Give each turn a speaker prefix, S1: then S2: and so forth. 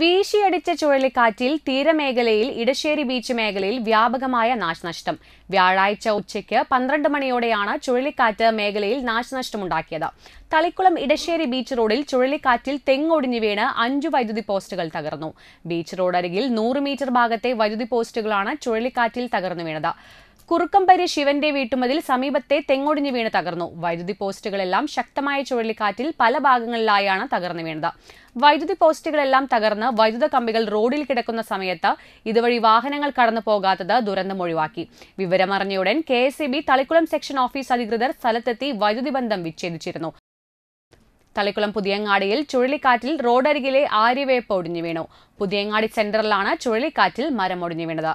S1: വീശിയടിച്ച ചുഴലിക്കാറ്റിൽ തീരമേഖലയിൽ ഇടശ്ശേരി ബീച്ച് മേഖലയിൽ വ്യാപകമായ നാശനഷ്ടം വ്യാഴാഴ്ച ഉച്ചയ്ക്ക് പന്ത്രണ്ട് മണിയോടെയാണ് ചുഴലിക്കാറ്റ് മേഖലയിൽ നാശനഷ്ടമുണ്ടാക്കിയത് തളിക്കുളം ഇടശ്ശേരി ബീച്ച് റോഡിൽ ചുഴലിക്കാറ്റിൽ തെങ്ങൊടിഞ്ഞു വീണ് അഞ്ചു വൈദ്യുതി പോസ്റ്റുകൾ തകർന്നു ബീച്ച് റോഡരികിൽ നൂറ് മീറ്റർ ഭാഗത്തെ വൈദ്യുതി പോസ്റ്റുകളാണ് ചുഴലിക്കാറ്റിൽ തകർന്നു വീണത് കുറുക്കമ്പരി ശിവന്റെ വീട്ടുമതിൽ സമീപത്തെ തെങ്ങൊടിഞ്ഞു വീണ് തകർന്നു വൈദ്യുതി പോസ്റ്റുകളെല്ലാം ശക്തമായ ചുഴലിക്കാറ്റിൽ പല ഭാഗങ്ങളിലായാണ് തകർന്നു വീണത് വൈദ്യുതി പോസ്റ്റുകളെല്ലാം തകർന്ന് വൈദ്യുത കമ്പികൾ റോഡിൽ കിടക്കുന്ന സമയത്ത് ഇതുവഴി വാഹനങ്ങൾ കടന്നു പോകാത്തത് ഒഴിവാക്കി വിവരമറിഞ്ഞയുടൻ K S E B Thalikkulam section office അധികൃതർ സ്ഥലത്തെത്തി വൈദ്യുതി ബന്ധം വിച്ഛേദിച്ചിരുന്നു തളിക്കുളം പുതിയങ്ങാടിയിൽ ചുഴലിക്കാറ്റിൽ റോഡരികിലെ ആര്യവേപ്പ് ഒടിഞ്ഞു വീണു പുതിയങ്ങാടി സെന്ററിലാണ് ചുഴലിക്കാറ്റിൽ മരം ഒടിഞ്ഞു വീണത്